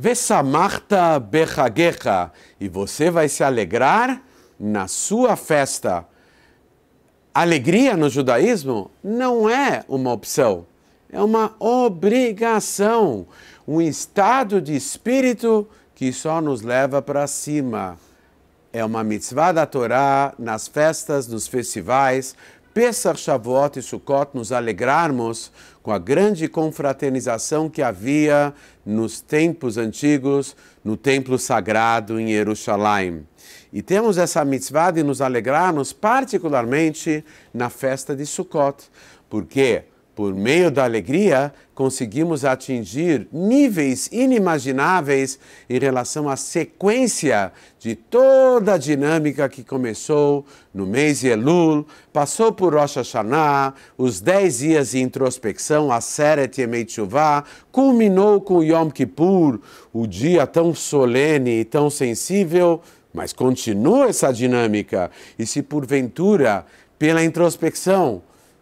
Vesamarta Bechagecha, e você vai se alegrar na sua festa. Alegria no judaísmo não é uma opção, é uma obrigação, um estado de espírito que só nos leva para cima. É uma mitzvah da Torá nas festas, nos festivais, Pesach, Shavuot e Sukkot nos alegrarmos com a grande confraternização que havia nos tempos antigos, no templo sagrado em Jerusalém. E temos essa mitzvah de nos alegrarmos particularmente na festa de Sukkot, porque por meio da alegria, conseguimos atingir níveis inimagináveis em relação à sequência de toda a dinâmica que começou no mês de Elul, passou por Rosh Hashanah, os dez dias de introspecção, Aseret e Meitshuvah, culminou com Yom Kippur, o dia tão solene e tão sensível, mas continua essa dinâmica. E se porventura, pela introspecção,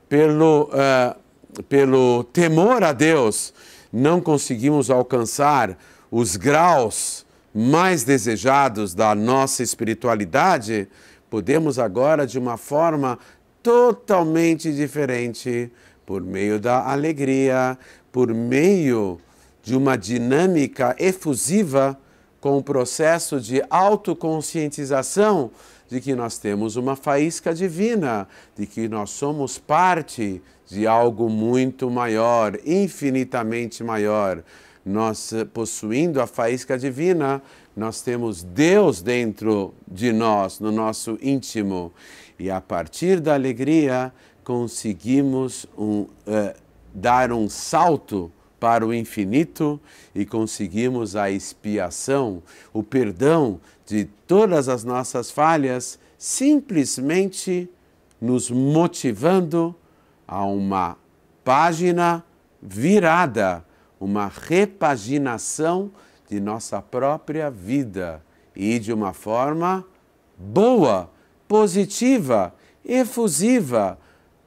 pelo... Uh, pelo temor a Deus, não conseguimos alcançar os graus mais desejados da nossa espiritualidade, podemos agora, de uma forma totalmente diferente, por meio da alegria, por meio de uma dinâmica efusiva com o processo de autoconscientização de que nós temos uma faísca divina, de que nós somos parte de algo muito maior, infinitamente maior. Nós, eh, possuindo a faísca divina, nós temos Deus dentro de nós, no nosso íntimo. E a partir da alegria, conseguimos um, uh, dar um salto para o infinito e conseguimos a expiação, o perdão de todas as nossas falhas, simplesmente nos motivando a uma página virada, uma repaginação de nossa própria vida e de uma forma boa, positiva, efusiva,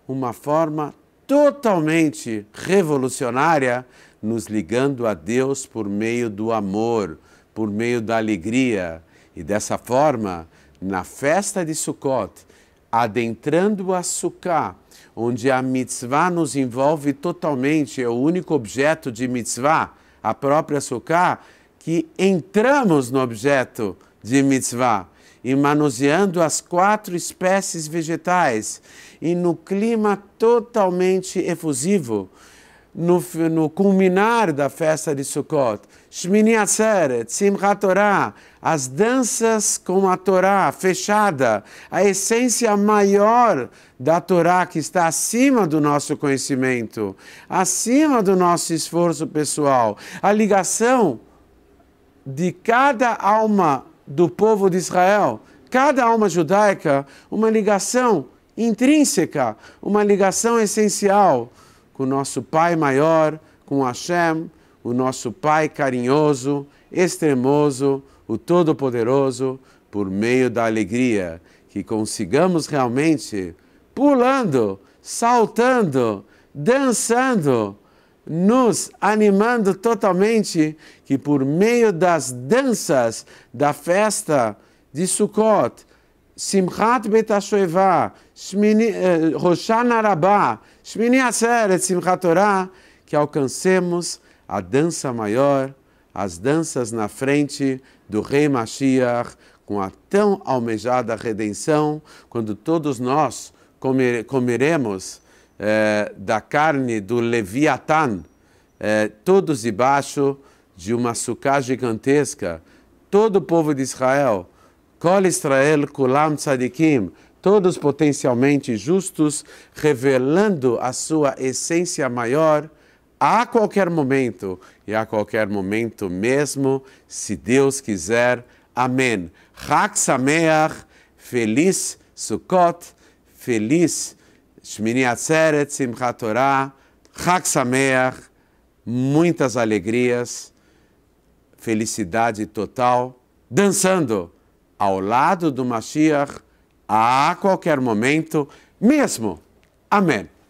uma forma totalmente revolucionária, nos ligando a Deus por meio do amor, por meio da alegria. E dessa forma, na festa de Sukkot, adentrando a Sukkah, onde a mitzvah nos envolve totalmente, é o único objeto de mitzvah, a própria Sukkah, que entramos no objeto de mitzvah e manuseando as quatro espécies vegetais, e no clima totalmente efusivo, no, no culminar da festa de Sukkot, Shmini Atzeret, Simchat Torah, as danças com a Torá fechada, a essência maior da Torá que está acima do nosso conhecimento, acima do nosso esforço pessoal, a ligação de cada alma do povo de Israel, cada alma judaica, uma ligação intrínseca, uma ligação essencial com o nosso Pai maior, com Hashem, o nosso Pai carinhoso, extremoso, o Todo-Poderoso, por meio da alegria, que consigamos realmente, pulando, saltando, dançando, nos animando totalmente que por meio das danças da festa de Sukkot, Simchat Betashoeva, eh, Rosh Hashanah Shmini Aseret Simchat Torah, que alcancemos a dança maior, as danças na frente do Rei Mashiach, com a tão almejada redenção, quando todos nós comer, comeremos eh, da carne do Leviatã, é, todos debaixo de uma sucá gigantesca. Todo o povo de Israel, Kol Israel Kulam Tzadikim, todos potencialmente justos, revelando a sua essência maior a qualquer momento e a qualquer momento mesmo, se Deus quiser. Amém. Chag Sameach, feliz Sukkot, feliz Shmini Atzeret, Simchat Torah, Chag Sameach muitas alegrias, felicidade total, dançando ao lado do Mashiach a qualquer momento mesmo. Amém.